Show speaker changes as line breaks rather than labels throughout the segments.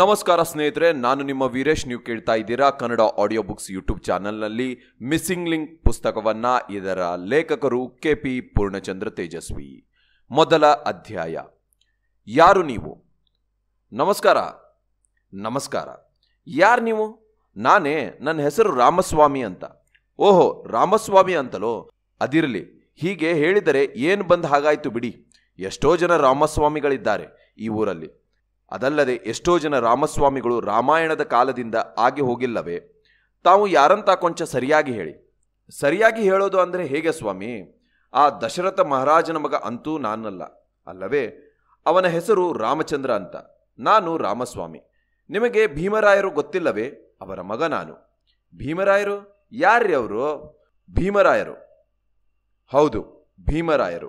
ನಮಸ್ಕಾರ ಸ್ನೇಹಿತರೆ ನಾನು ನಿಮ್ಮ ವೀರೇಶ್ ನೀವು ಕೇಳ್ತಾ ಇದ್ದೀರಾ ಕನ್ನಡ ಆಡಿಯೋ ಬುಕ್ಸ್ ಯೂಟ್ಯೂಬ್ ಚಾನಲ್ನಲ್ಲಿ ಮಿಸ್ಸಿಂಗ್ ಲಿಂಕ್ ಪುಸ್ತಕವನ್ನು ಇದರ ಲೇಖಕರು ಕೆ ಪಿ ಪೂರ್ಣಚಂದ್ರ ತೇಜಸ್ವಿ ಮೊದಲ ಅಧ್ಯಾಯ ಯಾರು ನೀವು ನಮಸ್ಕಾರ ನಮಸ್ಕಾರ ಯಾರು ನೀವು ನಾನೇ ನನ್ನ ಹೆಸರು ರಾಮಸ್ವಾಮಿ ಅಂತ ಓಹೋ ರಾಮಸ್ವಾಮಿ ಅಂತಲೋ ಅದಿರಲಿ ಹೀಗೆ ಹೇಳಿದರೆ ಏನು ಬಂದ ಹಾಗಾಯಿತು ಬಿಡಿ ಎಷ್ಟೋ ಜನ ರಾಮಸ್ವಾಮಿಗಳಿದ್ದಾರೆ ಈ ಊರಲ್ಲಿ ಅದಲ್ಲದೆ ಎಷ್ಟೋ ಜನ ರಾಮಸ್ವಾಮಿಗಳು ರಾಮಾಯಣದ ಕಾಲದಿಂದ ಆಗಿ ಹೋಗಿಲ್ಲವೇ ತಾವು ಯಾರಂತ ಕೊಂಚ ಸರಿಯಾಗಿ ಹೇಳಿ ಸರಿಯಾಗಿ ಹೇಳೋದು ಅಂದರೆ ಹೇಗೆ ಸ್ವಾಮಿ ಆ ದಶರಥ ಮಹಾರಾಜನ ಮಗ ಅಂತೂ ನಾನಲ್ಲ ಅಲ್ಲವೇ ಅವನ ಹೆಸರು ರಾಮಚಂದ್ರ ಅಂತ ನಾನು ರಾಮಸ್ವಾಮಿ ನಿಮಗೆ ಭೀಮರಾಯರು ಗೊತ್ತಿಲ್ಲವೇ ಅವರ ಮಗ ನಾನು ಭೀಮರಾಯರು ಯಾರ್ರಿ ಅವರು ಭೀಮರಾಯರು ಹೌದು ಭೀಮರಾಯರು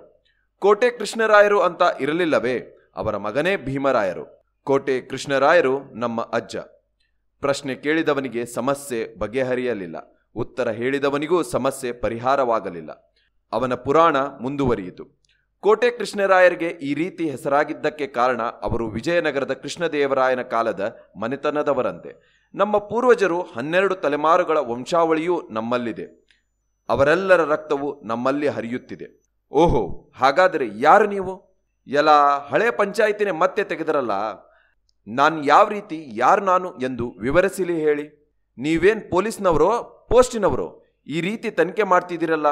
ಕೋಟೆ ಕೃಷ್ಣರಾಯರು ಅಂತ ಇರಲಿಲ್ಲವೇ ಅವರ ಮಗನೇ ಭೀಮರಾಯರು ಕೋಟೆ ಕೃಷ್ಣರಾಯರು ನಮ್ಮ ಅಜ್ಜ ಪ್ರಶ್ನೆ ಕೇಳಿದವನಿಗೆ ಸಮಸ್ಯೆ ಬಗೆಹರಿಯಲಿಲ್ಲ ಉತ್ತರ ಹೇಳಿದವನಿಗೂ ಸಮಸ್ಯೆ ಪರಿಹಾರವಾಗಲಿಲ್ಲ ಅವನ ಪುರಾಣ ಮುಂದುವರಿಯಿತು ಕೋಟೆ ಕೃಷ್ಣರಾಯರಿಗೆ ಈ ರೀತಿ ಹೆಸರಾಗಿದ್ದಕ್ಕೆ ಕಾರಣ ಅವರು ವಿಜಯನಗರದ ಕೃಷ್ಣದೇವರಾಯನ ಕಾಲದ ಮನೆತನದವರಂತೆ ನಮ್ಮ ಪೂರ್ವಜರು ಹನ್ನೆರಡು ತಲೆಮಾರುಗಳ ವಂಶಾವಳಿಯೂ ನಮ್ಮಲ್ಲಿದೆ ಅವರೆಲ್ಲರ ರಕ್ತವು ನಮ್ಮಲ್ಲಿ ಹರಿಯುತ್ತಿದೆ ಓಹೋ ಹಾಗಾದರೆ ಯಾರು ನೀವು ಎಲ್ಲ ಹಳೆ ಪಂಚಾಯಿತಿನೇ ಮತ್ತೆ ತೆಗೆದರಲ್ಲ ನಾನು ಯಾವ ರೀತಿ ಯಾರು ನಾನು ಎಂದು ವಿವರಿಸಲಿ ಹೇಳಿ ನೀವೇನು ಪೊಲೀಸ್ನವರೋ ಪೋಸ್ಟಿನವರೋ ಈ ರೀತಿ ತನಿಖೆ ಮಾಡ್ತಿದ್ದೀರಲ್ಲ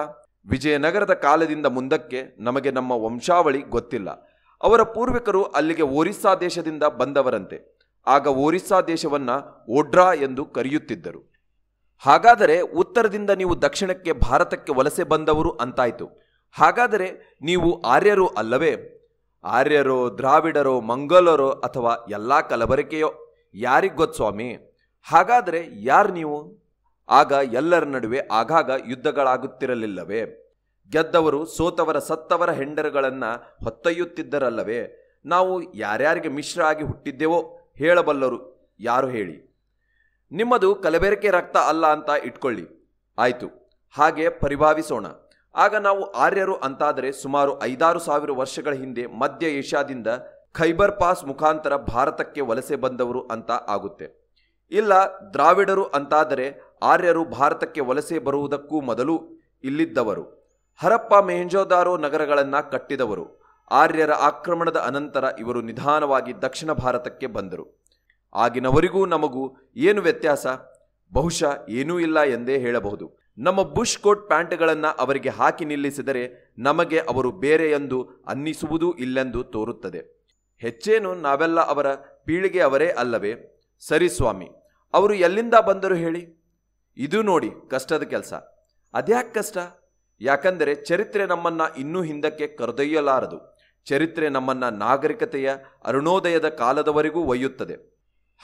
ವಿಜಯನಗರದ ಕಾಲದಿಂದ ಮುಂದಕ್ಕೆ ನಮಗೆ ನಮ್ಮ ವಂಶಾವಳಿ ಗೊತ್ತಿಲ್ಲ ಅವರ ಪೂರ್ವಿಕರು ಅಲ್ಲಿಗೆ ಒರಿಸ್ಸಾ ದೇಶದಿಂದ ಬಂದವರಂತೆ ಆಗ ಒರಿಸ್ಸಾ ದೇಶವನ್ನ ಒಡ್ರಾ ಎಂದು ಕರೆಯುತ್ತಿದ್ದರು ಹಾಗಾದರೆ ಉತ್ತರದಿಂದ ನೀವು ದಕ್ಷಿಣಕ್ಕೆ ಭಾರತಕ್ಕೆ ವಲಸೆ ಬಂದವರು ಅಂತಾಯಿತು ಹಾಗಾದರೆ ನೀವು ಆರ್ಯರು ಅಲ್ಲವೇ ಆರ್ಯರು ದ್ರಾವಿಡರು ಮಂಗೋಲರೋ ಅಥವಾ ಎಲ್ಲ ಕಲಬರಿಕೆಯೋ ಗೊತ್ತು ಸ್ವಾಮಿ ಹಾಗಾದರೆ ಯಾರು ನೀವು ಆಗ ಎಲ್ಲರ ನಡುವೆ ಆಗಾಗ ಯುದ್ಧಗಳಾಗುತ್ತಿರಲಿಲ್ಲವೇ ಗೆದ್ದವರು ಸೋತವರ ಸತ್ತವರ ಹೆಂಡರುಗಳನ್ನು ಹೊತ್ತೊಯ್ಯುತ್ತಿದ್ದರಲ್ಲವೇ ನಾವು ಯಾರ್ಯಾರಿಗೆ ಮಿಶ್ರ ಆಗಿ ಹುಟ್ಟಿದ್ದೆವೋ ಹೇಳಬಲ್ಲರು ಯಾರು ಹೇಳಿ ನಿಮ್ಮದು ಕಲಬೆರಕೆ ರಕ್ತ ಅಲ್ಲ ಅಂತ ಇಟ್ಕೊಳ್ಳಿ ಆಯಿತು ಹಾಗೆ ಪರಿಭಾವಿಸೋಣ ಆಗ ನಾವು ಆರ್ಯರು ಅಂತಾದರೆ ಸುಮಾರು ಐದಾರು ಸಾವಿರ ವರ್ಷಗಳ ಹಿಂದೆ ಮಧ್ಯ ಏಷ್ಯಾದಿಂದ ಖೈಬರ್ ಪಾಸ್ ಮುಖಾಂತರ ಭಾರತಕ್ಕೆ ವಲಸೆ ಬಂದವರು ಅಂತ ಆಗುತ್ತೆ ಇಲ್ಲ ದ್ರಾವಿಡರು ಅಂತಾದರೆ ಆರ್ಯರು ಭಾರತಕ್ಕೆ ವಲಸೆ ಬರುವುದಕ್ಕೂ ಮೊದಲು ಇಲ್ಲಿದ್ದವರು ಹರಪ್ಪ ಮೆಹಂಜೋದಾರೋ ನಗರಗಳನ್ನು ಕಟ್ಟಿದವರು ಆರ್ಯರ ಆಕ್ರಮಣದ ಅನಂತರ ಇವರು ನಿಧಾನವಾಗಿ ದಕ್ಷಿಣ ಭಾರತಕ್ಕೆ ಬಂದರು ಆಗಿನವರಿಗೂ ನಮಗೂ ಏನು ವ್ಯತ್ಯಾಸ ಬಹುಶಃ ಏನೂ ಇಲ್ಲ ಎಂದೇ ಹೇಳಬಹುದು ನಮ್ಮ ಬುಷ್ ಕೋಟ್ ಪ್ಯಾಂಟ್ಗಳನ್ನು ಅವರಿಗೆ ಹಾಕಿ ನಿಲ್ಲಿಸಿದರೆ ನಮಗೆ ಅವರು ಬೇರೆ ಎಂದು ಅನ್ನಿಸುವುದೂ ಇಲ್ಲೆಂದು ತೋರುತ್ತದೆ ಹೆಚ್ಚೇನು ನಾವೆಲ್ಲ ಅವರ ಅವರೇ ಅಲ್ಲವೇ ಸರಿ ಸ್ವಾಮಿ ಅವರು ಎಲ್ಲಿಂದ ಬಂದರು ಹೇಳಿ ಇದು ನೋಡಿ ಕಷ್ಟದ ಕೆಲಸ ಅದ್ಯಾಕೆ ಕಷ್ಟ ಯಾಕಂದರೆ ಚರಿತ್ರೆ ನಮ್ಮನ್ನು ಇನ್ನೂ ಹಿಂದಕ್ಕೆ ಕರೆದೊಯ್ಯಲಾರದು ಚರಿತ್ರೆ ನಮ್ಮನ್ನು ನಾಗರಿಕತೆಯ ಅರುಣೋದಯದ ಕಾಲದವರೆಗೂ ಒಯ್ಯುತ್ತದೆ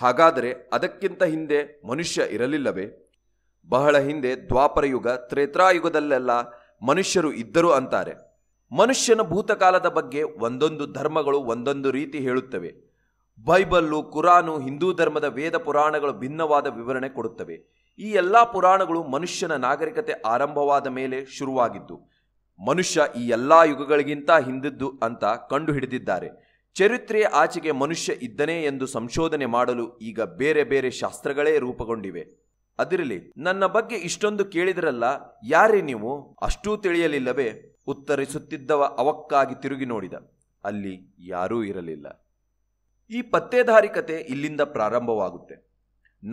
ಹಾಗಾದರೆ ಅದಕ್ಕಿಂತ ಹಿಂದೆ ಮನುಷ್ಯ ಇರಲಿಲ್ಲವೇ ಬಹಳ ಹಿಂದೆ ದ್ವಾಪರಯುಗ ತ್ರೇತ್ರಾಯುಗದಲ್ಲೆಲ್ಲ ಮನುಷ್ಯರು ಇದ್ದರು ಅಂತಾರೆ ಮನುಷ್ಯನ ಭೂತಕಾಲದ ಬಗ್ಗೆ ಒಂದೊಂದು ಧರ್ಮಗಳು ಒಂದೊಂದು ರೀತಿ ಹೇಳುತ್ತವೆ ಬೈಬಲ್ಲು ಕುರಾನು ಹಿಂದೂ ಧರ್ಮದ ವೇದ ಪುರಾಣಗಳು ಭಿನ್ನವಾದ ವಿವರಣೆ ಕೊಡುತ್ತವೆ ಈ ಎಲ್ಲ ಪುರಾಣಗಳು ಮನುಷ್ಯನ ನಾಗರಿಕತೆ ಆರಂಭವಾದ ಮೇಲೆ ಶುರುವಾಗಿದ್ದು ಮನುಷ್ಯ ಈ ಎಲ್ಲ ಯುಗಗಳಿಗಿಂತ ಹಿಂದಿದ್ದು ಅಂತ ಕಂಡುಹಿಡಿದಿದ್ದಾರೆ ಚರಿತ್ರೆಯ ಆಚೆಗೆ ಮನುಷ್ಯ ಇದ್ದನೇ ಎಂದು ಸಂಶೋಧನೆ ಮಾಡಲು ಈಗ ಬೇರೆ ಬೇರೆ ಶಾಸ್ತ್ರಗಳೇ ರೂಪುಗೊಂಡಿವೆ ಅದಿರಲಿ ನನ್ನ ಬಗ್ಗೆ ಇಷ್ಟೊಂದು ಕೇಳಿದ್ರಲ್ಲ ಯಾರೇ ನೀವು ಅಷ್ಟೂ ತಿಳಿಯಲಿಲ್ಲವೇ ಉತ್ತರಿಸುತ್ತಿದ್ದವ ಅವಕ್ಕಾಗಿ ತಿರುಗಿ ನೋಡಿದ ಅಲ್ಲಿ ಯಾರೂ ಇರಲಿಲ್ಲ ಈ ಪತ್ತೇದಾರಿ ಇಲ್ಲಿಂದ ಪ್ರಾರಂಭವಾಗುತ್ತೆ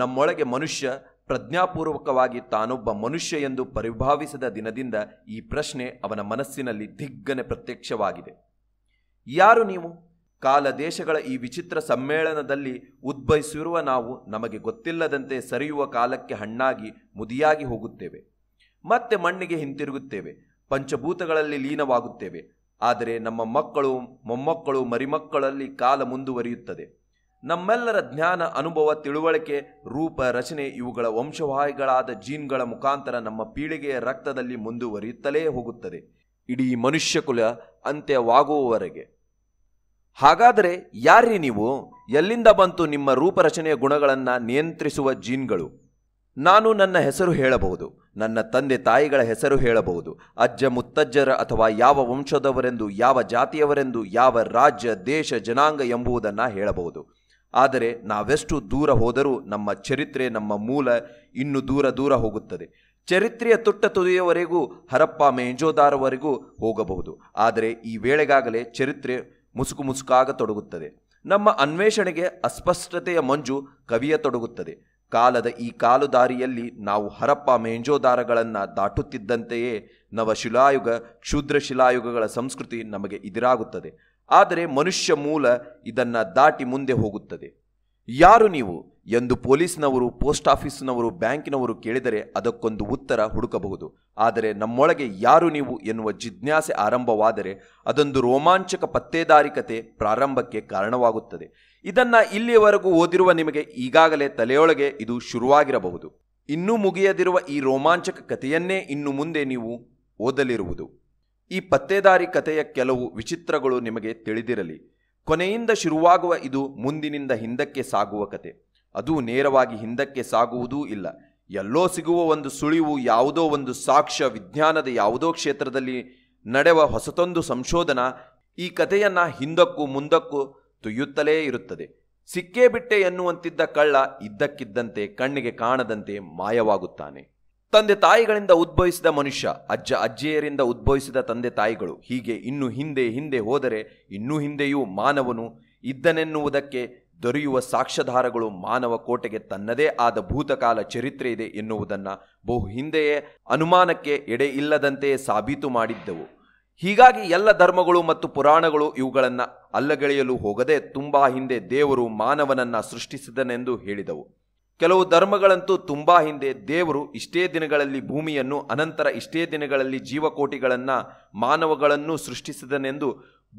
ನಮ್ಮೊಳಗೆ ಮನುಷ್ಯ ಪ್ರಜ್ಞಾಪೂರ್ವಕವಾಗಿ ತಾನೊಬ್ಬ ಮನುಷ್ಯ ಎಂದು ಪರಿಭಾವಿಸದ ದಿನದಿಂದ ಈ ಪ್ರಶ್ನೆ ಅವನ ಮನಸ್ಸಿನಲ್ಲಿ ದಿಗ್ಗನೆ ಪ್ರತ್ಯಕ್ಷವಾಗಿದೆ ಯಾರು ನೀವು ಕಾಲ ದೇಶಗಳ ಈ ವಿಚಿತ್ರ ಸಮ್ಮೇಳನದಲ್ಲಿ ಉದ್ಭವಿಸಿರುವ ನಾವು ನಮಗೆ ಗೊತ್ತಿಲ್ಲದಂತೆ ಸರಿಯುವ ಕಾಲಕ್ಕೆ ಹಣ್ಣಾಗಿ ಮುದಿಯಾಗಿ ಹೋಗುತ್ತೇವೆ ಮತ್ತೆ ಮಣ್ಣಿಗೆ ಹಿಂತಿರುಗುತ್ತೇವೆ ಪಂಚಭೂತಗಳಲ್ಲಿ ಲೀನವಾಗುತ್ತೇವೆ ಆದರೆ ನಮ್ಮ ಮಕ್ಕಳು ಮೊಮ್ಮಕ್ಕಳು ಮರಿಮಕ್ಕಳಲ್ಲಿ ಕಾಲ ಮುಂದುವರಿಯುತ್ತದೆ ನಮ್ಮೆಲ್ಲರ ಜ್ಞಾನ ಅನುಭವ ತಿಳುವಳಿಕೆ ರೂಪ ರಚನೆ ಇವುಗಳ ವಂಶವಾಹಿಗಳಾದ ಜೀನ್ಗಳ ಮುಖಾಂತರ ನಮ್ಮ ಪೀಳಿಗೆಯ ರಕ್ತದಲ್ಲಿ ಮುಂದುವರಿಯುತ್ತಲೇ ಹೋಗುತ್ತದೆ ಇಡೀ ಮನುಷ್ಯ ಕುಲ ಅಂತ್ಯವಾಗುವವರೆಗೆ ಹಾಗಾದರೆ ಯಾರ್ರಿ ನೀವು ಎಲ್ಲಿಂದ ಬಂತು ನಿಮ್ಮ ರೂಪರಚನೆಯ ಗುಣಗಳನ್ನು ನಿಯಂತ್ರಿಸುವ ಜೀನ್ಗಳು ನಾನು ನನ್ನ ಹೆಸರು ಹೇಳಬಹುದು ನನ್ನ ತಂದೆ ತಾಯಿಗಳ ಹೆಸರು ಹೇಳಬಹುದು ಅಜ್ಜ ಮುತ್ತಜ್ಜರ ಅಥವಾ ಯಾವ ವಂಶದವರೆಂದು ಯಾವ ಜಾತಿಯವರೆಂದು ಯಾವ ರಾಜ್ಯ ದೇಶ ಜನಾಂಗ ಎಂಬುದನ್ನು ಹೇಳಬಹುದು ಆದರೆ ನಾವೆಷ್ಟು ದೂರ ಹೋದರೂ ನಮ್ಮ ಚರಿತ್ರೆ ನಮ್ಮ ಮೂಲ ಇನ್ನು ದೂರ ದೂರ ಹೋಗುತ್ತದೆ ಚರಿತ್ರೆಯ ತುಟ್ಟ ತುದಿಯವರೆಗೂ ಹರಪ್ಪ ಮೇಂಜೋದಾರವರೆಗೂ ಹೋಗಬಹುದು ಆದರೆ ಈ ವೇಳೆಗಾಗಲೇ ಚರಿತ್ರೆ ಮುಸುಕು ಮುಸುಕಾಗ ತೊಡಗುತ್ತದೆ ನಮ್ಮ ಅನ್ವೇಷಣೆಗೆ ಅಸ್ಪಷ್ಟತೆಯ ಮಂಜು ಕವಿಯ ತೊಡಗುತ್ತದೆ ಕಾಲದ ಈ ಕಾಲು ದಾರಿಯಲ್ಲಿ ನಾವು ಹರಪ್ಪ ಮೇಂಜೋದಾರಗಳನ್ನು ದಾಟುತ್ತಿದ್ದಂತೆಯೇ ನವಶಿಲಾಯುಗ ಕ್ಷುದ್ರ ಶಿಲಾಯುಗಗಳ ಸಂಸ್ಕೃತಿ ನಮಗೆ ಎದುರಾಗುತ್ತದೆ ಆದರೆ ಮನುಷ್ಯ ಮೂಲ ಇದನ್ನು ದಾಟಿ ಮುಂದೆ ಹೋಗುತ್ತದೆ ಯಾರು ನೀವು ಎಂದು ಪೊಲೀಸ್ನವರು ಪೋಸ್ಟ್ ಆಫೀಸ್ನವರು ಬ್ಯಾಂಕಿನವರು ಕೇಳಿದರೆ ಅದಕ್ಕೊಂದು ಉತ್ತರ ಹುಡುಕಬಹುದು ಆದರೆ ನಮ್ಮೊಳಗೆ ಯಾರು ನೀವು ಎನ್ನುವ ಜಿಜ್ಞಾಸೆ ಆರಂಭವಾದರೆ ಅದೊಂದು ರೋಮಾಂಚಕ ಪತ್ತೇದಾರಿಕತೆ ಪ್ರಾರಂಭಕ್ಕೆ ಕಾರಣವಾಗುತ್ತದೆ ಇದನ್ನು ಇಲ್ಲಿಯವರೆಗೂ ಓದಿರುವ ನಿಮಗೆ ಈಗಾಗಲೇ ತಲೆಯೊಳಗೆ ಇದು ಶುರುವಾಗಿರಬಹುದು ಇನ್ನೂ ಮುಗಿಯದಿರುವ ಈ ರೋಮಾಂಚಕ ಕಥೆಯನ್ನೇ ಇನ್ನು ಮುಂದೆ ನೀವು ಓದಲಿರುವುದು ಈ ಪತ್ತೇದಾರಿ ಕಥೆಯ ಕೆಲವು ವಿಚಿತ್ರಗಳು ನಿಮಗೆ ತಿಳಿದಿರಲಿ ಕೊನೆಯಿಂದ ಶುರುವಾಗುವ ಇದು ಮುಂದಿನಿಂದ ಹಿಂದಕ್ಕೆ ಸಾಗುವ ಕತೆ ಅದು ನೇರವಾಗಿ ಹಿಂದಕ್ಕೆ ಸಾಗುವುದೂ ಇಲ್ಲ ಎಲ್ಲೋ ಸಿಗುವ ಒಂದು ಸುಳಿವು ಯಾವುದೋ ಒಂದು ಸಾಕ್ಷ್ಯ ವಿಜ್ಞಾನದ ಯಾವುದೋ ಕ್ಷೇತ್ರದಲ್ಲಿ ನಡೆವ ಹೊಸತೊಂದು ಸಂಶೋಧನ ಈ ಕಥೆಯನ್ನು ಹಿಂದಕ್ಕೂ ಮುಂದಕ್ಕೂ ತುಯ್ಯುತ್ತಲೇ ಇರುತ್ತದೆ ಸಿಕ್ಕೇ ಬಿಟ್ಟೆ ಎನ್ನುವಂತಿದ್ದ ಕಳ್ಳ ಇದ್ದಕ್ಕಿದ್ದಂತೆ ಕಣ್ಣಿಗೆ ಕಾಣದಂತೆ ಮಾಯವಾಗುತ್ತಾನೆ ತಂದೆ ತಾಯಿಗಳಿಂದ ಉದ್ಭವಿಸಿದ ಮನುಷ್ಯ ಅಜ್ಜ ಅಜ್ಜಿಯರಿಂದ ಉದ್ಭವಿಸಿದ ತಂದೆ ತಾಯಿಗಳು ಹೀಗೆ ಇನ್ನು ಹಿಂದೆ ಹಿಂದೆ ಹೋದರೆ ಇನ್ನೂ ಹಿಂದೆಯೂ ಮಾನವನು ಇದ್ದನೆನ್ನುವುದಕ್ಕೆ ದೊರೆಯುವ ಸಾಕ್ಷ್ಯಾಧಾರಗಳು ಮಾನವ ಕೋಟೆಗೆ ತನ್ನದೇ ಆದ ಭೂತಕಾಲ ಚರಿತ್ರೆ ಇದೆ ಎನ್ನುವುದನ್ನು ಬಹು ಹಿಂದೆಯೇ ಅನುಮಾನಕ್ಕೆ ಎಡೆ ಇಲ್ಲದಂತೆ ಸಾಬೀತು ಮಾಡಿದ್ದೆವು ಹೀಗಾಗಿ ಎಲ್ಲ ಧರ್ಮಗಳು ಮತ್ತು ಪುರಾಣಗಳು ಇವುಗಳನ್ನು ಅಲ್ಲಗಳೆಯಲು ಹೋಗದೆ ತುಂಬಾ ಹಿಂದೆ ದೇವರು ಮಾನವನನ್ನ ಸೃಷ್ಟಿಸಿದನೆಂದು ಹೇಳಿದವು ಕೆಲವು ಧರ್ಮಗಳಂತೂ ತುಂಬಾ ಹಿಂದೆ ದೇವರು ಇಷ್ಟೇ ದಿನಗಳಲ್ಲಿ ಭೂಮಿಯನ್ನು ಅನಂತರ ಇಷ್ಟೇ ದಿನಗಳಲ್ಲಿ ಜೀವಕೋಟಿಗಳನ್ನು ಮಾನವಗಳನ್ನು ಸೃಷ್ಟಿಸಿದನೆಂದು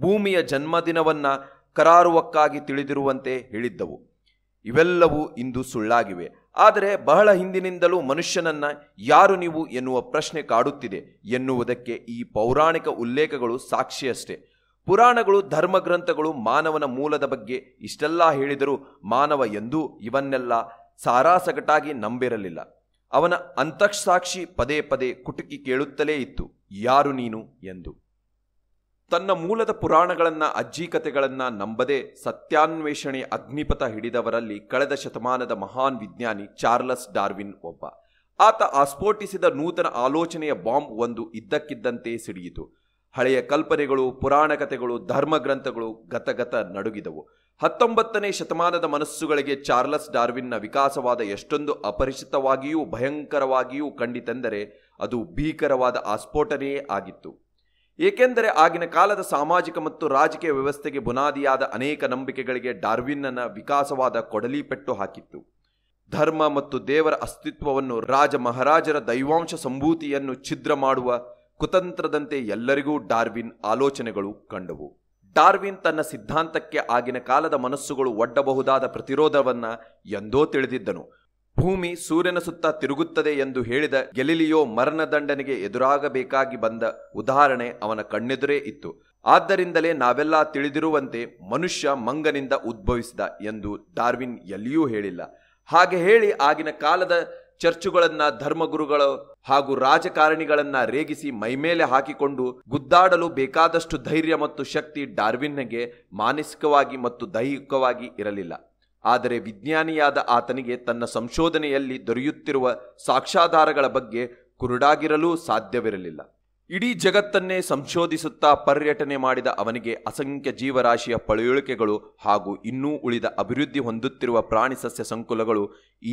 ಭೂಮಿಯ ಜನ್ಮದಿನವನ್ನು ಕರಾರುವಕ್ಕಾಗಿ ತಿಳಿದಿರುವಂತೆ ಹೇಳಿದ್ದವು ಇವೆಲ್ಲವೂ ಇಂದು ಸುಳ್ಳಾಗಿವೆ ಆದರೆ ಬಹಳ ಹಿಂದಿನಿಂದಲೂ ಮನುಷ್ಯನನ್ನ ಯಾರು ನೀವು ಎನ್ನುವ ಪ್ರಶ್ನೆ ಕಾಡುತ್ತಿದೆ ಎನ್ನುವುದಕ್ಕೆ ಈ ಪೌರಾಣಿಕ ಉಲ್ಲೇಖಗಳು ಸಾಕ್ಷಿಯಷ್ಟೇ ಪುರಾಣಗಳು ಧರ್ಮಗ್ರಂಥಗಳು ಮಾನವನ ಮೂಲದ ಬಗ್ಗೆ ಇಷ್ಟೆಲ್ಲ ಹೇಳಿದರೂ ಮಾನವ ಎಂದೂ ಇವನ್ನೆಲ್ಲ ಸಾರಾಸಗಟಾಗಿ ನಂಬಿರಲಿಲ್ಲ ಅವನ ಅಂತಃಸಾಕ್ಷಿ ಪದೇ ಪದೇ ಕುಟುಕಿ ಕೇಳುತ್ತಲೇ ಇತ್ತು ಯಾರು ನೀನು ಎಂದು ತನ್ನ ಮೂಲದ ಪುರಾಣಗಳನ್ನು ಅಜ್ಜಿ ಕಥೆಗಳನ್ನು ನಂಬದೆ ಸತ್ಯಾನ್ವೇಷಣೆ ಅಗ್ನಿಪಥ ಹಿಡಿದವರಲ್ಲಿ ಕಳೆದ ಶತಮಾನದ ಮಹಾನ್ ವಿಜ್ಞಾನಿ ಚಾರ್ಲಸ್ ಡಾರ್ವಿನ್ ಒಬ್ಬ ಆತ ಆಸ್ಫೋಟಿಸಿದ ನೂತನ ಆಲೋಚನೆಯ ಬಾಂಬ್ ಒಂದು ಇದ್ದಕ್ಕಿದ್ದಂತೆ ಸಿಡಿಯಿತು ಹಳೆಯ ಕಲ್ಪನೆಗಳು ಪುರಾಣ ಕಥೆಗಳು ಧರ್ಮಗ್ರಂಥಗಳು ಗತಗತ ನಡುಗಿದವು ಹತ್ತೊಂಬತ್ತನೇ ಶತಮಾನದ ಮನಸ್ಸುಗಳಿಗೆ ಚಾರ್ಲಸ್ ಡಾರ್ವಿನ್ನ ವಿಕಾಸವಾದ ಎಷ್ಟೊಂದು ಅಪರಿಚಿತವಾಗಿಯೂ ಭಯಂಕರವಾಗಿಯೂ ಕಂಡಿತೆಂದರೆ ಅದು ಭೀಕರವಾದ ಆಸ್ಫೋಟನೆಯೇ ಆಗಿತ್ತು ಏಕೆಂದರೆ ಆಗಿನ ಕಾಲದ ಸಾಮಾಜಿಕ ಮತ್ತು ರಾಜಕೀಯ ವ್ಯವಸ್ಥೆಗೆ ಬುನಾದಿಯಾದ ಅನೇಕ ನಂಬಿಕೆಗಳಿಗೆ ಡಾರ್ವಿನ್ನನ ವಿಕಾಸವಾದ ಕೊಡಲಿಪೆಟ್ಟು ಹಾಕಿತ್ತು ಧರ್ಮ ಮತ್ತು ದೇವರ ಅಸ್ತಿತ್ವವನ್ನು ರಾಜ ಮಹಾರಾಜರ ದೈವಾಂಶ ಸಂಭೂತಿಯನ್ನು ಛಿದ್ರ ಮಾಡುವ ಕುತಂತ್ರದಂತೆ ಎಲ್ಲರಿಗೂ ಡಾರ್ವಿನ್ ಆಲೋಚನೆಗಳು ಕಂಡವು ಡಾರ್ವಿನ್ ತನ್ನ ಸಿದ್ಧಾಂತಕ್ಕೆ ಆಗಿನ ಕಾಲದ ಮನಸ್ಸುಗಳು ಒಡ್ಡಬಹುದಾದ ಪ್ರತಿರೋಧವನ್ನ ಎಂದೋ ತಿಳಿದಿದ್ದನು ಭೂಮಿ ಸೂರ್ಯನ ಸುತ್ತ ತಿರುಗುತ್ತದೆ ಎಂದು ಹೇಳಿದ ಗೆಲಿಲಿಯೋ ಮರಣದಂಡನೆಗೆ ಎದುರಾಗಬೇಕಾಗಿ ಬಂದ ಉದಾಹರಣೆ ಅವನ ಕಣ್ಣೆದುರೇ ಇತ್ತು ಆದ್ದರಿಂದಲೇ ನಾವೆಲ್ಲ ತಿಳಿದಿರುವಂತೆ ಮನುಷ್ಯ ಮಂಗನಿಂದ ಉದ್ಭವಿಸಿದ ಎಂದು ಡಾರ್ವಿನ್ ಎಲ್ಲಿಯೂ ಹೇಳಿಲ್ಲ ಹಾಗೆ ಹೇಳಿ ಆಗಿನ ಕಾಲದ ಚರ್ಚುಗಳನ್ನ ಧರ್ಮಗುರುಗಳು ಹಾಗೂ ರಾಜಕಾರಣಿಗಳನ್ನ ರೇಗಿಸಿ ಮೈಮೇಲೆ ಹಾಕಿಕೊಂಡು ಗುದ್ದಾಡಲು ಬೇಕಾದಷ್ಟು ಧೈರ್ಯ ಮತ್ತು ಶಕ್ತಿ ಡಾರ್ವಿನ್ಗೆ ಮಾನಸಿಕವಾಗಿ ಮತ್ತು ದೈಹಿಕವಾಗಿ ಇರಲಿಲ್ಲ ಆದರೆ ವಿಜ್ಞಾನಿಯಾದ ಆತನಿಗೆ ತನ್ನ ಸಂಶೋಧನೆಯಲ್ಲಿ ದೊರೆಯುತ್ತಿರುವ ಸಾಕ್ಷಾಧಾರಗಳ ಬಗ್ಗೆ ಕುರುಡಾಗಿರಲೂ ಸಾಧ್ಯವಿರಲಿಲ್ಲ ಇಡೀ ಜಗತ್ತನ್ನೇ ಸಂಶೋಧಿಸುತ್ತಾ ಪರ್ಯಟನೆ ಮಾಡಿದ ಅವನಿಗೆ ಅಸಂಖ್ಯ ಜೀವರಾಶಿಯ ಪಳೆಯುಳಿಕೆಗಳು ಹಾಗೂ ಇನ್ನೂ ಉಳಿದ ಅಭಿವೃದ್ಧಿ ಹೊಂದುತ್ತಿರುವ ಪ್ರಾಣಿ ಸಸ್ಯ ಸಂಕುಲಗಳು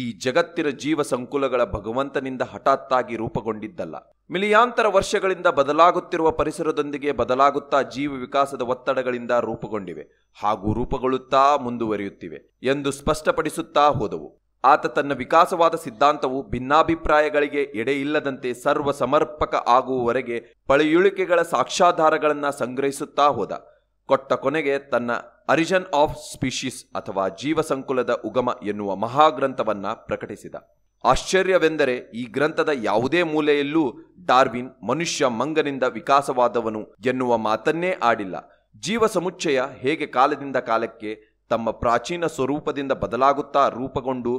ಈ ಜಗತ್ತಿನ ಜೀವ ಸಂಕುಲಗಳ ಭಗವಂತನಿಂದ ಹಠಾತ್ತಾಗಿ ರೂಪುಗೊಂಡಿದ್ದಲ್ಲ ಮಿಲಿಯಾಂತರ ವರ್ಷಗಳಿಂದ ಬದಲಾಗುತ್ತಿರುವ ಪರಿಸರದೊಂದಿಗೆ ಬದಲಾಗುತ್ತಾ ಜೀವ ವಿಕಾಸದ ಒತ್ತಡಗಳಿಂದ ರೂಪುಗೊಂಡಿವೆ ಹಾಗೂ ರೂಪುಗೊಳ್ಳುತ್ತಾ ಮುಂದುವರಿಯುತ್ತಿವೆ ಎಂದು ಸ್ಪಷ್ಟಪಡಿಸುತ್ತಾ ಹೋದವು ಆತ ತನ್ನ ವಿಕಾಸವಾದ ಸಿದ್ಧಾಂತವು ಭಿನ್ನಾಭಿಪ್ರಾಯಗಳಿಗೆ ಎಡೆಯಿಲ್ಲದಂತೆ ಸರ್ವ ಸಮರ್ಪಕ ಆಗುವವರೆಗೆ ಪಳೆಯುಳಿಕೆಗಳ ಸಾಕ್ಷ್ಯಾಧಾರಗಳನ್ನು ಸಂಗ್ರಹಿಸುತ್ತಾ ಹೋದ ಕೊಟ್ಟ ಕೊನೆಗೆ ತನ್ನ ಅರಿಜನ್ ಆಫ್ ಸ್ಪೀಷೀಸ್ ಅಥವಾ ಜೀವಸಂಕುಲದ ಉಗಮ ಎನ್ನುವ ಮಹಾಗ್ರಂಥವನ್ನ ಪ್ರಕಟಿಸಿದ ಆಶ್ಚರ್ಯವೆಂದರೆ ಈ ಗ್ರಂಥದ ಯಾವುದೇ ಮೂಲೆಯಲ್ಲೂ ಡಾರ್ವಿನ್ ಮನುಷ್ಯ ಮಂಗನಿಂದ ವಿಕಾಸವಾದವನು ಎನ್ನುವ ಮಾತನ್ನೇ ಆಡಿಲ್ಲ ಜೀವ ಸಮುಚ್ಚಯ ಹೇಗೆ ಕಾಲದಿಂದ ಕಾಲಕ್ಕೆ ತಮ್ಮ ಪ್ರಾಚೀನ ಸ್ವರೂಪದಿಂದ ಬದಲಾಗುತ್ತಾ ರೂಪಗೊಂಡು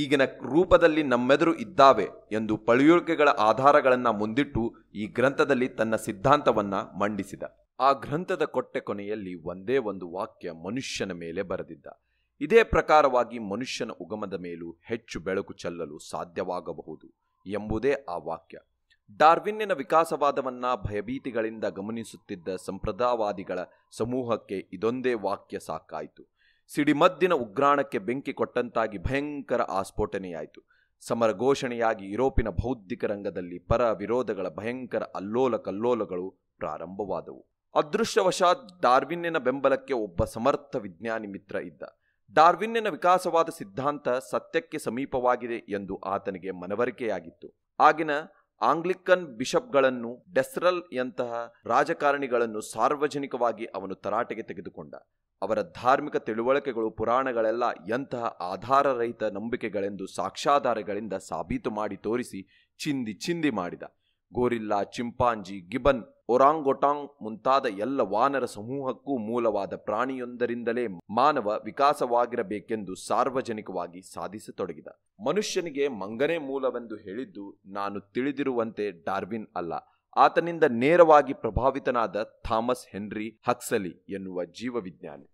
ಈಗಿನ ರೂಪದಲ್ಲಿ ನಮ್ಮೆದುರು ಇದ್ದಾವೆ ಎಂದು ಪಳೆಯುಳಿಕೆಗಳ ಆಧಾರಗಳನ್ನು ಮುಂದಿಟ್ಟು ಈ ಗ್ರಂಥದಲ್ಲಿ ತನ್ನ ಸಿದ್ಧಾಂತವನ್ನು ಮಂಡಿಸಿದ ಆ ಗ್ರಂಥದ ಕೊಟ್ಟೆ ಕೊನೆಯಲ್ಲಿ ಒಂದೇ ಒಂದು ವಾಕ್ಯ ಮನುಷ್ಯನ ಮೇಲೆ ಬರೆದಿದ್ದ ಇದೇ ಪ್ರಕಾರವಾಗಿ ಮನುಷ್ಯನ ಉಗಮದ ಮೇಲೂ ಹೆಚ್ಚು ಬೆಳಕು ಚೆಲ್ಲಲು ಸಾಧ್ಯವಾಗಬಹುದು ಎಂಬುದೇ ಆ ವಾಕ್ಯ ಡಾರ್ವಿನ್ನಿನ ವಿಕಾಸವಾದವನ್ನ ಭಯಭೀತಿಗಳಿಂದ ಗಮನಿಸುತ್ತಿದ್ದ ಸಂಪ್ರದಾಯವಾದಿಗಳ ಸಮೂಹಕ್ಕೆ ಇದೊಂದೇ ವಾಕ್ಯ ಸಾಕಾಯಿತು ಸಿಡಿಮದ್ದಿನ ಉಗ್ರಾಣಕ್ಕೆ ಬೆಂಕಿ ಕೊಟ್ಟಂತಾಗಿ ಭಯಂಕರ ಆಸ್ಫೋಟನೆಯಾಯಿತು ಸಮರ ಘೋಷಣೆಯಾಗಿ ಯುರೋಪಿನ ಬೌದ್ಧಿಕ ರಂಗದಲ್ಲಿ ಪರ ವಿರೋಧಗಳ ಭಯಂಕರ ಅಲ್ಲೋಲ ಕಲ್ಲೋಲಗಳು ಪ್ರಾರಂಭವಾದವು ಅದೃಶ್ಯವಶಾತ್ ಡಾರ್ವಿನ್ನಿನ ಬೆಂಬಲಕ್ಕೆ ಒಬ್ಬ ಸಮರ್ಥ ವಿಜ್ಞಾನಿ ಮಿತ್ರ ಇದ್ದ ಡಾರ್ವಿನ್ನಿನ ವಿಕಾಸವಾದ ಸಿದ್ಧಾಂತ ಸತ್ಯಕ್ಕೆ ಸಮೀಪವಾಗಿದೆ ಎಂದು ಆತನಿಗೆ ಮನವರಿಕೆಯಾಗಿತ್ತು ಆಗಿನ ಆಂಗ್ಲಿಕನ್ ಬಿಷಪ್ಗಳನ್ನು ಡೆಸ್ರಲ್ ಎಂತಹ ರಾಜಕಾರಣಿಗಳನ್ನು ಸಾರ್ವಜನಿಕವಾಗಿ ಅವನು ತರಾಟೆಗೆ ತೆಗೆದುಕೊಂಡ ಅವರ ಧಾರ್ಮಿಕ ತಿಳುವಳಿಕೆಗಳು ಪುರಾಣಗಳೆಲ್ಲ ಎಂತಹ ಆಧಾರರಹಿತ ನಂಬಿಕೆಗಳೆಂದು ಸಾಕ್ಷ್ಯಾಧಾರಗಳಿಂದ ಸಾಬೀತು ಮಾಡಿ ತೋರಿಸಿ ಚಿಂದಿ ಚಿಂದಿ ಮಾಡಿದ ಗೋರಿಲ್ಲಾ ಚಿಂಪಾಂಜಿ ಗಿಬನ್ ಒರಾಂಗೊಟಾಂಗ್ ಮುಂತಾದ ಎಲ್ಲ ವಾನರ ಸಮೂಹಕ್ಕೂ ಮೂಲವಾದ ಪ್ರಾಣಿಯೊಂದರಿಂದಲೇ ಮಾನವ ವಿಕಾಸವಾಗಿರಬೇಕೆಂದು ಸಾರ್ವಜನಿಕವಾಗಿ ಸಾಧಿಸತೊಡಗಿದ ಮನುಷ್ಯನಿಗೆ ಮಂಗನೇ ಮೂಲವೆಂದು ಹೇಳಿದ್ದು ನಾನು ತಿಳಿದಿರುವಂತೆ ಡಾರ್ವಿನ್ ಅಲ್ಲ ಆತನಿಂದ ನೇರವಾಗಿ ಪ್ರಭಾವಿತನಾದ ಥಾಮಸ್ ಹೆನ್ರಿ ಹಕ್ಸಲಿ ಎನ್ನುವ ಜೀವವಿಜ್ಞಾನಿ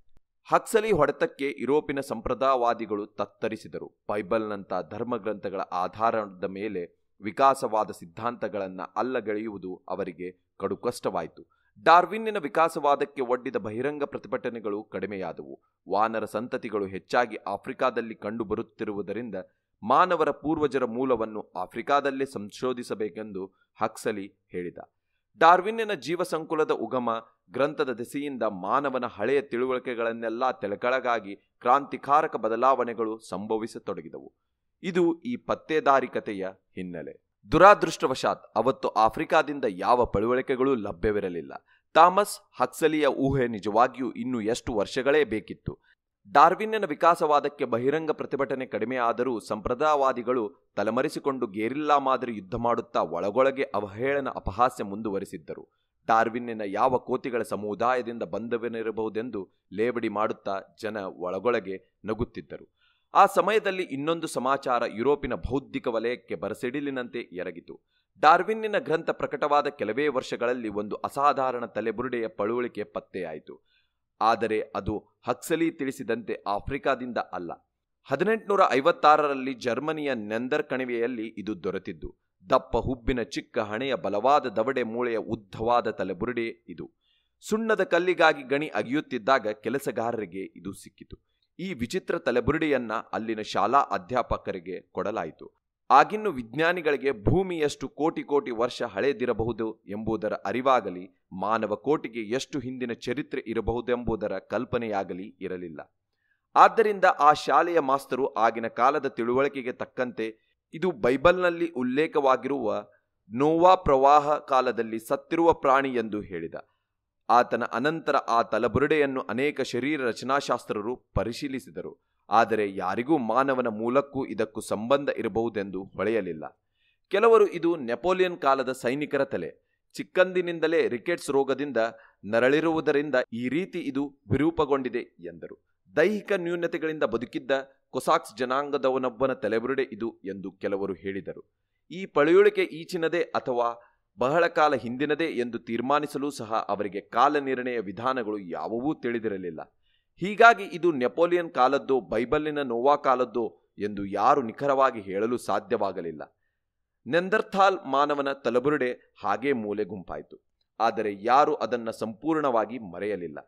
ಹಕ್ಸಲಿ ಹೊಡೆತಕ್ಕೆ ಯುರೋಪಿನ ಸಂಪ್ರದಾಯವಾದಿಗಳು ತತ್ತರಿಸಿದರು ಬೈಬಲ್ನಂಥ ಧರ್ಮಗ್ರಂಥಗಳ ಆಧಾರದ ಮೇಲೆ ವಿಕಾಸವಾದ ಸಿದ್ಧಾಂತಗಳನ್ನು ಅಲ್ಲಗಳೆಯುವುದು ಅವರಿಗೆ ಕಡು ಕಷ್ಟವಾಯಿತು ಡಾರ್ವಿನ್ನಿನ ವಿಕಾಸವಾದಕ್ಕೆ ಒಡ್ಡಿದ ಬಹಿರಂಗ ಪ್ರತಿಭಟನೆಗಳು ಕಡಿಮೆಯಾದವು ವಾನರ ಸಂತತಿಗಳು ಹೆಚ್ಚಾಗಿ ಆಫ್ರಿಕಾದಲ್ಲಿ ಕಂಡುಬರುತ್ತಿರುವುದರಿಂದ ಮಾನವರ ಪೂರ್ವಜರ ಮೂಲವನ್ನು ಆಫ್ರಿಕಾದಲ್ಲೇ ಸಂಶೋಧಿಸಬೇಕೆಂದು ಹಕ್ಸಲಿ ಹೇಳಿದ ಡಾರ್ವಿನ್ನಿನ ಜೀವಸಂಕುಲದ ಉಗಮ ಗ್ರಂಥದ ದೆಸೆಯಿಂದ ಮಾನವನ ಹಳೆಯ ತಿಳುವಳಿಕೆಗಳನ್ನೆಲ್ಲ ತೆಳಕಳಗಾಗಿ ಕ್ರಾಂತಿಕಾರಕ ಬದಲಾವಣೆಗಳು ಸಂಭವಿಸತೊಡಗಿದವು ಇದು ಈ ಪತ್ತೇದಾರಿ ಹಿನ್ನೆಲೆ ದುರಾದೃಷ್ಟವಶಾತ್ ಅವತ್ತು ಆಫ್ರಿಕಾದಿಂದ ಯಾವ ಪಳುವಳಿಕೆಗಳೂ ಲಭ್ಯವಿರಲಿಲ್ಲ ಥಾಮಸ್ ಹಕ್ಸಲಿಯ ಊಹೆ ನಿಜವಾಗಿಯೂ ಇನ್ನೂ ಎಷ್ಟು ವರ್ಷಗಳೇ ಬೇಕಿತ್ತು ಡಾರ್ವಿನ್ನನ ವಿಕಾಸವಾದಕ್ಕೆ ಬಹಿರಂಗ ಪ್ರತಿಭಟನೆ ಕಡಿಮೆ ಆದರೂ ಸಂಪ್ರದಾಯವಾದಿಗಳು ತಲೆಮರೆಸಿಕೊಂಡು ಗೇರಿಲ್ಲಾ ಮಾದರಿ ಯುದ್ಧ ಮಾಡುತ್ತಾ ಒಳಗೊಳಗೆ ಅವಹೇಳನ ಅಪಹಾಸ್ಯ ಮುಂದುವರಿಸಿದ್ದರು ಡಾರ್ವಿನ್ನಿನ ಯಾವ ಕೋತಿಗಳ ಸಮುದಾಯದಿಂದ ಬಂದವನಿರಬಹುದೆಂದು ಲೇಬಡಿ ಮಾಡುತ್ತಾ ಜನ ಒಳಗೊಳಗೆ ನಗುತ್ತಿದ್ದರು ಆ ಸಮಯದಲ್ಲಿ ಇನ್ನೊಂದು ಸಮಾಚಾರ ಯುರೋಪಿನ ಬೌದ್ಧಿಕ ವಲಯಕ್ಕೆ ಬರಸಿಡಿಲಿನಂತೆ ಎರಗಿತು ಡಾರ್ವಿನ್ನಿನ ಗ್ರಂಥ ಪ್ರಕಟವಾದ ಕೆಲವೇ ವರ್ಷಗಳಲ್ಲಿ ಒಂದು ಅಸಾಧಾರಣ ತಲೆಬುರುಡೆಯ ಪಳುವಳಿಕೆ ಪತ್ತೆಯಾಯಿತು ಆದರೆ ಅದು ಹಕ್ಸಲಿ ತಿಳಿಸಿದಂತೆ ಆಫ್ರಿಕಾದಿಂದ ಅಲ್ಲ ಹದಿನೆಂಟುನೂರ ಐವತ್ತಾರರಲ್ಲಿ ಜರ್ಮನಿಯ ನೆಂದರ್ ಕಣಿವೆಯಲ್ಲಿ ಇದು ದೊರೆತಿದ್ದು ದಪ್ಪ ಹುಬ್ಬಿನ ಚಿಕ್ಕ ಹಣೆಯ ಬಲವಾದ ದವಡೆ ಮೂಳೆಯ ಉದ್ದವಾದ ತಲೆಬುರುಡೆ ಇದು ಸುಣ್ಣದ ಕಲ್ಲಿಗಾಗಿ ಗಣಿ ಅಗಿಯುತ್ತಿದ್ದಾಗ ಕೆಲಸಗಾರರಿಗೆ ಇದು ಸಿಕ್ಕಿತು ಈ ವಿಚಿತ್ರ ತಲೆಬುರುಡೆಯನ್ನ ಅಲ್ಲಿನ ಶಾಲಾ ಅಧ್ಯಾಪಕರಿಗೆ ಕೊಡಲಾಯಿತು ಆಗಿನ್ನು ವಿಜ್ಞಾನಿಗಳಿಗೆ ಭೂಮಿಯಷ್ಟು ಕೋಟಿ ಕೋಟಿ ವರ್ಷ ಹಳೆದಿರಬಹುದು ಎಂಬುದರ ಅರಿವಾಗಲಿ ಮಾನವ ಕೋಟಿಗೆ ಎಷ್ಟು ಹಿಂದಿನ ಚರಿತ್ರೆ ಇರಬಹುದೆಂಬುದರ ಕಲ್ಪನೆಯಾಗಲಿ ಇರಲಿಲ್ಲ ಆದ್ದರಿಂದ ಆ ಶಾಲೆಯ ಮಾಸ್ತರು ಆಗಿನ ಕಾಲದ ತಿಳುವಳಿಕೆಗೆ ತಕ್ಕಂತೆ ಇದು ಬೈಬಲ್ನಲ್ಲಿ ಉಲ್ಲೇಖವಾಗಿರುವ ನೋವಾ ಪ್ರವಾಹ ಕಾಲದಲ್ಲಿ ಸತ್ತಿರುವ ಪ್ರಾಣಿ ಎಂದು ಹೇಳಿದ ಆತನ ಅನಂತರ ಆ ತಲಬುರುಡೆಯನ್ನು ಅನೇಕ ಶರೀರ ರಚನಾಶಾಸ್ತ್ರರು ಪರಿಶೀಲಿಸಿದರು ಆದರೆ ಯಾರಿಗೂ ಮಾನವನ ಮೂಲಕ್ಕೂ ಇದಕ್ಕೂ ಸಂಬಂಧ ಇರಬಹುದೆಂದು ಹೊಳೆಯಲಿಲ್ಲ ಕೆಲವರು ಇದು ನೆಪೋಲಿಯನ್ ಕಾಲದ ಸೈನಿಕರ ತಲೆ ಚಿಕ್ಕಂದಿನಿಂದಲೇ ರಿಕೆಟ್ಸ್ ರೋಗದಿಂದ ನರಳಿರುವುದರಿಂದ ಈ ರೀತಿ ಇದು ವಿರೂಪಗೊಂಡಿದೆ ಎಂದರು ದೈಹಿಕ ನ್ಯೂನತೆಗಳಿಂದ ಬದುಕಿದ್ದ ಕೊಸಾಕ್ಸ್ ಜನಾಂಗದವನೊಬ್ಬನ ತಲೆಬುರುಡೆ ಇದು ಎಂದು ಕೆಲವರು ಹೇಳಿದರು ಈ ಪಳೆಯುಳಿಕೆ ಈಚಿನದೇ ಅಥವಾ ಬಹಳ ಕಾಲ ಹಿಂದಿನದೇ ಎಂದು ತೀರ್ಮಾನಿಸಲು ಸಹ ಅವರಿಗೆ ಕಾಲ ನಿರ್ಣಯ ವಿಧಾನಗಳು ಯಾವುವೂ ತಿಳಿದಿರಲಿಲ್ಲ ಹೀಗಾಗಿ ಇದು ನೆಪೋಲಿಯನ್ ಕಾಲದ್ದು ಬೈಬಲ್ಲಿನ ನೋವಾ ಕಾಲದ್ದು ಎಂದು ಯಾರು ನಿಖರವಾಗಿ ಹೇಳಲು ಸಾಧ್ಯವಾಗಲಿಲ್ಲ ನೆಂದರ್ಥಾಲ್ ಮಾನವನ ತಲಬುರುಡೆ ಹಾಗೇ ಮೂಲೆ ಗುಂಪಾಯಿತು ಆದರೆ ಯಾರು ಅದನ್ನು ಸಂಪೂರ್ಣವಾಗಿ ಮರೆಯಲಿಲ್ಲ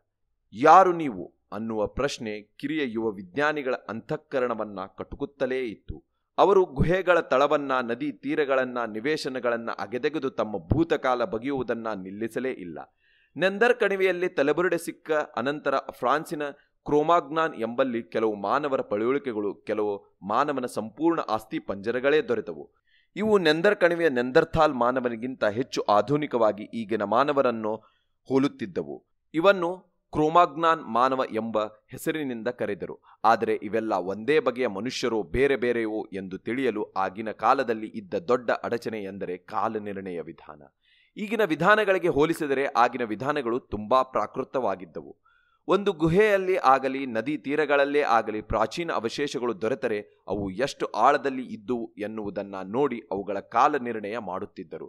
ಯಾರು ನೀವು ಅನ್ನುವ ಪ್ರಶ್ನೆ ಕಿರಿಯ ಯುವ ವಿಜ್ಞಾನಿಗಳ ಅಂತಃಕರಣವನ್ನ ಕಟುಕುತ್ತಲೇ ಇತ್ತು ಅವರು ಗುಹೆಗಳ ತಳವನ್ನ ನದಿ ತೀರಗಳನ್ನ ನಿವೇಶನಗಳನ್ನ ಅಗೆದೆಗೆದು ತಮ್ಮ ಭೂತಕಾಲ ಬಗೆಯುವುದನ್ನು ನಿಲ್ಲಿಸಲೇ ಇಲ್ಲ ನೆಂದರ್ ಕಣಿವೆಯಲ್ಲಿ ತಲೆಬುರುಡೆ ಸಿಕ್ಕ ಅನಂತರ ಫ್ರಾನ್ಸಿನ ಕ್ರೋಮಾಗ್ನಾನ್ ಎಂಬಲ್ಲಿ ಕೆಲವು ಮಾನವರ ಪಳುವಳಿಕೆಗಳು ಕೆಲವು ಮಾನವನ ಸಂಪೂರ್ಣ ಆಸ್ತಿ ಪಂಜರಗಳೇ ದೊರೆತವು ಇವು ನೆಂದರ್ ಕಣಿವೆಯ ನೆಂದರ್ಥಾಲ್ ಮಾನವನಿಗಿಂತ ಹೆಚ್ಚು ಆಧುನಿಕವಾಗಿ ಈಗಿನ ಮಾನವರನ್ನು ಹೋಲುತ್ತಿದ್ದವು ಇವನ್ನು ಕ್ರೋಮಾಗ್ನಾನ್ ಮಾನವ ಎಂಬ ಹೆಸರಿನಿಂದ ಕರೆದರು ಆದರೆ ಇವೆಲ್ಲ ಒಂದೇ ಬಗೆಯ ಮನುಷ್ಯರು ಬೇರೆ ಬೇರೆಯೋ ಎಂದು ತಿಳಿಯಲು ಆಗಿನ ಕಾಲದಲ್ಲಿ ಇದ್ದ ದೊಡ್ಡ ಅಡಚಣೆ ಎಂದರೆ ಕಾಲನಿರ್ಣಯ ವಿಧಾನ ಈಗಿನ ವಿಧಾನಗಳಿಗೆ ಹೋಲಿಸಿದರೆ ಆಗಿನ ವಿಧಾನಗಳು ತುಂಬ ಪ್ರಾಕೃತವಾಗಿದ್ದವು ಒಂದು ಗುಹೆಯಲ್ಲಿ ಆಗಲಿ ನದಿ ತೀರಗಳಲ್ಲೇ ಆಗಲಿ ಪ್ರಾಚೀನ ಅವಶೇಷಗಳು ದೊರೆತರೆ ಅವು ಎಷ್ಟು ಆಳದಲ್ಲಿ ಇದ್ದುವು ಎನ್ನುವುದನ್ನು ನೋಡಿ ಅವುಗಳ ಕಾಲ ನಿರ್ಣಯ ಮಾಡುತ್ತಿದ್ದರು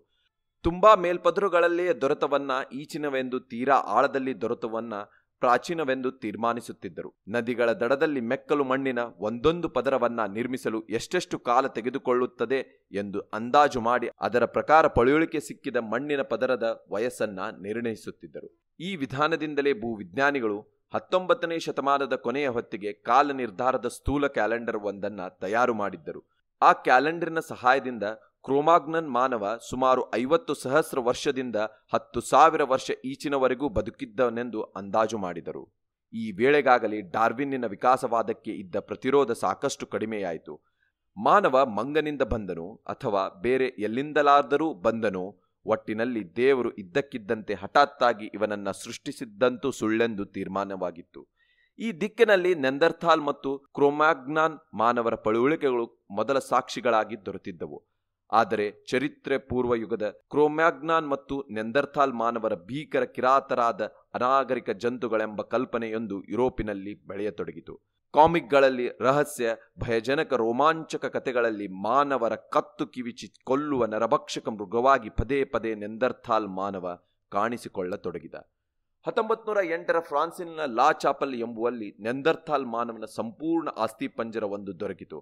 ತುಂಬ ಮೇಲ್ಪದರುಗಳಲ್ಲೇ ದೊರೆತವನ್ನ ಈಚಿನವೆಂದು ತೀರಾ ಆಳದಲ್ಲಿ ದೊರೆತವನ್ನ ಪ್ರಾಚೀನವೆಂದು ತೀರ್ಮಾನಿಸುತ್ತಿದ್ದರು ನದಿಗಳ ದಡದಲ್ಲಿ ಮೆಕ್ಕಲು ಮಣ್ಣಿನ ಒಂದೊಂದು ಪದರವನ್ನ ನಿರ್ಮಿಸಲು ಎಷ್ಟೆಷ್ಟು ಕಾಲ ತೆಗೆದುಕೊಳ್ಳುತ್ತದೆ ಎಂದು ಅಂದಾಜು ಮಾಡಿ ಅದರ ಪ್ರಕಾರ ಪಳೆಯುಳಿಕೆ ಸಿಕ್ಕಿದ ಮಣ್ಣಿನ ಪದರದ ವಯಸ್ಸನ್ನ ನಿರ್ಣಯಿಸುತ್ತಿದ್ದರು ಈ ವಿಧಾನದಿಂದಲೇ ಭೂವಿಜ್ಞಾನಿಗಳು ಹತ್ತೊಂಬತ್ತನೇ ಶತಮಾನದ ಕೊನೆಯ ಹೊತ್ತಿಗೆ ಕಾಲ ನಿರ್ಧಾರದ ಸ್ಥೂಲ ಕ್ಯಾಲೆಂಡರ್ ಒಂದನ್ನ ತಯಾರು ಮಾಡಿದ್ದರು ಆ ಕ್ಯಾಲೆಂಡರ್ನ ಸಹಾಯದಿಂದ ಕ್ರೋಮಾಗ್ನನ್ ಮಾನವ ಸುಮಾರು ಐವತ್ತು ಸಹಸ್ರ ವರ್ಷದಿಂದ ಹತ್ತು ಸಾವಿರ ವರ್ಷ ಈಚಿನವರೆಗೂ ಬದುಕಿದ್ದನೆಂದು ಅಂದಾಜು ಮಾಡಿದರು ಈ ವೇಳೆಗಾಗಲೇ ಡಾರ್ವಿನ್ನಿನ ವಿಕಾಸವಾದಕ್ಕೆ ಇದ್ದ ಪ್ರತಿರೋಧ ಸಾಕಷ್ಟು ಕಡಿಮೆಯಾಯಿತು ಮಾನವ ಮಂಗನಿಂದ ಬಂದನು ಅಥವಾ ಬೇರೆ ಎಲ್ಲಿಂದಲಾದರೂ ಬಂದನು ಒಟ್ಟಿನಲ್ಲಿ ದೇವರು ಇದ್ದಕ್ಕಿದ್ದಂತೆ ಹಠಾತ್ತಾಗಿ ಇವನನ್ನ ಸೃಷ್ಟಿಸಿದ್ದಂತೂ ಸುಳ್ಳೆಂದು ತೀರ್ಮಾನವಾಗಿತ್ತು ಈ ದಿಕ್ಕಿನಲ್ಲಿ ನೆಂದರ್ಥಾಲ್ ಮತ್ತು ಕ್ರೋಮ್ಯಾಗ್ನಾನ್ ಮಾನವರ ಪಳುವಳಿಕೆಗಳು ಮೊದಲ ಸಾಕ್ಷಿಗಳಾಗಿ ದೊರೆತಿದ್ದವು ಆದರೆ ಚರಿತ್ರೆ ಪೂರ್ವ ಯುಗದ ಕ್ರೋಮ್ಯಾಗ್ನಾನ್ ಮತ್ತು ನೆಂದರ್ಥಾಲ್ ಮಾನವರ ಭೀಕರ ಕಿರಾತರಾದ ಅನಾಗರಿಕ ಜಂತುಗಳೆಂಬ ಕಲ್ಪನೆಯೊಂದು ಯುರೋಪಿನಲ್ಲಿ ಬೆಳೆಯತೊಡಗಿತು ಕಾಮಿಕ್ಗಳಲ್ಲಿ ರಹಸ್ಯ ಭಯಜನಕ ರೋಮಾಂಚಕ ಕಥೆಗಳಲ್ಲಿ ಮಾನವರ ಕತ್ತು ಕಿವಿಚಿ ಕೊಲ್ಲುವ ನರಭಕ್ಷಕ ಮೃಗವಾಗಿ ಪದೇ ಪದೇ ನೆಂದರ್ಥಾಲ್ ಮಾನವ ಕಾಣಿಸಿಕೊಳ್ಳತೊಡಗಿದ ಹತ್ತೊಂಬತ್ತು ನೂರ ಎಂಟರ ಫ್ರಾನ್ಸಿನ ಲಾ ಚಾಪಲ್ ಎಂಬುವಲ್ಲಿ ನೆಂದರ್ಥಾಲ್ ಮಾನವನ ಸಂಪೂರ್ಣ ಆಸ್ತಿ ಪಂಜರವೊಂದು ದೊರಕಿತು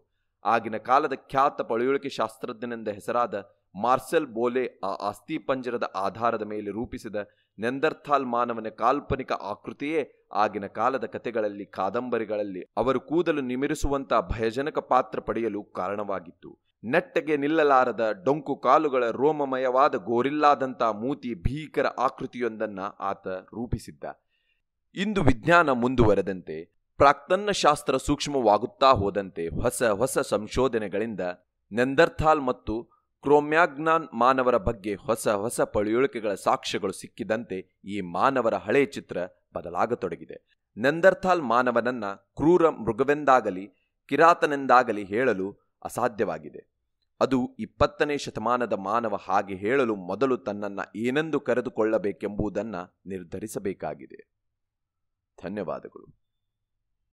ಆಗಿನ ಕಾಲದ ಖ್ಯಾತ ಪಳೆಯುಳಿಕೆ ಶಾಸ್ತ್ರಜ್ಞನೆಂದ ಹೆಸರಾದ ಮಾರ್ಸೆಲ್ ಬೋಲೆ ಆ ಅಸ್ಥಿ ಪಂಜರದ ಆಧಾರದ ಮೇಲೆ ರೂಪಿಸಿದ ನೆಂದರ್ಥಾಲ್ ಮಾನವನ ಕಾಲ್ಪನಿಕ ಆಕೃತಿಯೇ ಆಗಿನ ಕಾಲದ ಕಥೆಗಳಲ್ಲಿ ಕಾದಂಬರಿಗಳಲ್ಲಿ ಅವರು ಕೂದಲು ನಿಮಿರಿಸುವಂತಹ ಭಯಜನಕ ಪಾತ್ರ ಪಡೆಯಲು ಕಾರಣವಾಗಿತ್ತು ನೆಟ್ಟಗೆ ನಿಲ್ಲಲಾರದ ಡೊಂಕು ಕಾಲುಗಳ ರೋಮಮಯವಾದ ಗೋರಿಲ್ಲಾದಂತಹ ಮೂತಿ ಭೀಕರ ಆಕೃತಿಯೊಂದನ್ನು ಆತ ರೂಪಿಸಿದ್ದ ಇಂದು ವಿಜ್ಞಾನ ಮುಂದುವರೆದಂತೆ ಪ್ರಾಕ್ತನ್ನ ಶಾಸ್ತ್ರ ಸೂಕ್ಷ್ಮವಾಗುತ್ತಾ ಹೋದಂತೆ ಹೊಸ ಹೊಸ ಸಂಶೋಧನೆಗಳಿಂದ ನೆಂದರ್ಥಾಲ್ ಮತ್ತು ಕ್ರೋಮ್ಯಾಗ್ನಾನ್ ಮಾನವರ ಬಗ್ಗೆ ಹೊಸ ಹೊಸ ಪಳಿಯುಳಿಕೆಗಳ ಸಾಕ್ಷ್ಯಗಳು ಸಿಕ್ಕಿದಂತೆ ಈ ಮಾನವರ ಹಳೆಯ ಚಿತ್ರ ಬದಲಾಗತೊಡಗಿದೆ ನೆಂದರ್ಥಾಲ್ ಮಾನವನನ್ನ ಕ್ರೂರ ಮೃಗವೆಂದಾಗಲಿ ಕಿರಾತನೆಂದಾಗಲಿ ಹೇಳಲು ಅಸಾಧ್ಯವಾಗಿದೆ ಅದು ಇಪ್ಪತ್ತನೇ ಶತಮಾನದ ಮಾನವ ಹಾಗೆ ಹೇಳಲು ಮೊದಲು ತನ್ನನ್ನು ಏನೆಂದು ಕರೆದುಕೊಳ್ಳಬೇಕೆಂಬುದನ್ನು ನಿರ್ಧರಿಸಬೇಕಾಗಿದೆ ಧನ್ಯವಾದಗಳು